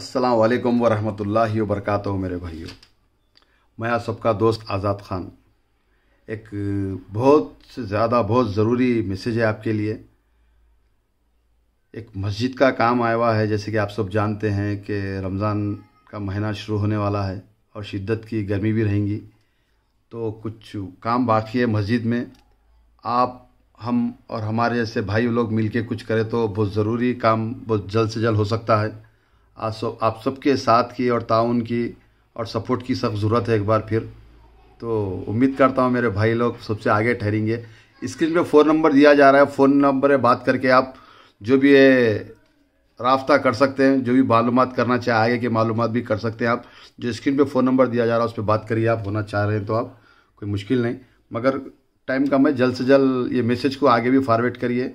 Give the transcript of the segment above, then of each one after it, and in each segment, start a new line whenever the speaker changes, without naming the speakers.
अस्सलाम व बरकातहू मेरे भाइयों मैं आप सबका दोस्त आज़ाद ख़ान एक बहुत से ज़्यादा बहुत ज़रूरी मैसेज है आपके लिए एक मस्जिद का काम आया हुआ है जैसे कि आप सब जानते हैं कि रमज़ान का महीना शुरू होने वाला है और शिद्दत की गर्मी भी रहेंगी तो कुछ काम बाकी है मस्जिद में आप हम और हमारे जैसे भाई लोग मिलके कुछ करें तो बहुत ज़रूरी काम बहुत जल्द से जल्द हो सकता है आप सब आप सबके साथ की और ताउन की और सपोर्ट की सब ज़रूरत है एक बार फिर तो उम्मीद करता हूँ मेरे भाई लोग सबसे आगे ठहरेंगे स्क्रीन पे फ़ोन नंबर दिया जा रहा है फ़ोन नंबर है बात करके आप जो भी है रबता कर सकते हैं जो भी मालूम करना चाहे आगे की मालूम भी कर सकते हैं आप जो स्क्रीन पे फ़ोन नंबर दिया जा रहा है उस पर बात करिए आप होना चाह रहे हैं तो आप कोई मुश्किल नहीं मगर टाइम कम है जल्द से जल्द ये मैसेज को आगे भी फॉरवर्ड करिए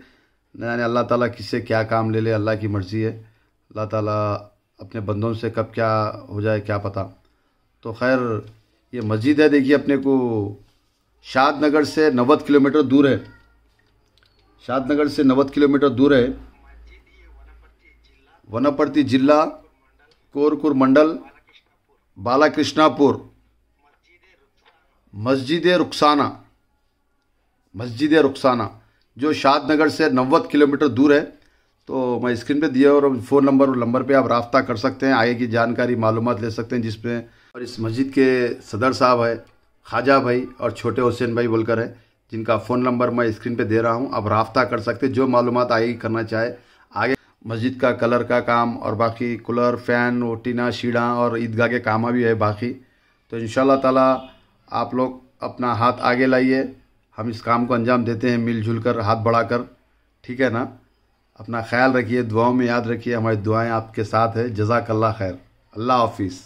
ना अल्लाह ताली किससे क्या काम ले ले अल्लाह की मर्ज़ी है अल्लाह ताली अपने बंदों से कब क्या हो जाए क्या पता तो खैर ये मस्जिद है देखिए अपने को शाद नगर से नब्बे किलोमीटर दूर है शाद नगर से नब्बे किलोमीटर दूर है वनपर्ति जिला कोरकुर मंडल बालाकृष्णापुर मस्जिद रुखसाना मस्जिद रुखसाना जो शाद नगर से नब्बे किलोमीटर दूर है तो मैं स्क्रीन पे दिया और फ़ोन नंबर और नंबर पे आप रबता कर सकते हैं आगे की जानकारी मालूम ले सकते हैं जिसमें और इस मस्जिद के सदर साहब है ख्वाजा भाई और छोटे हुसैन भाई बोलकर हैं जिनका फ़ोन नंबर मैं स्क्रीन पे दे रहा हूँ आप रबता कर सकते हैं जो मालूम आगे करना चाहे आगे मस्जिद का कलर का काम और बाकी कूलर फ़ैन टीना शीड़ा और ईदगाह के काम भी है बाकी तो इन ताला आप लोग अपना हाथ आगे लाइए हम इस काम को अंजाम देते हैं मिलजुल कर हाथ बढ़ाकर ठीक है ना अपना ख्याल रखिए दुआओं में याद रखिए हमारी दुआएं आपके साथ है जजाकल्ला खैर अल्लाह हाफिज़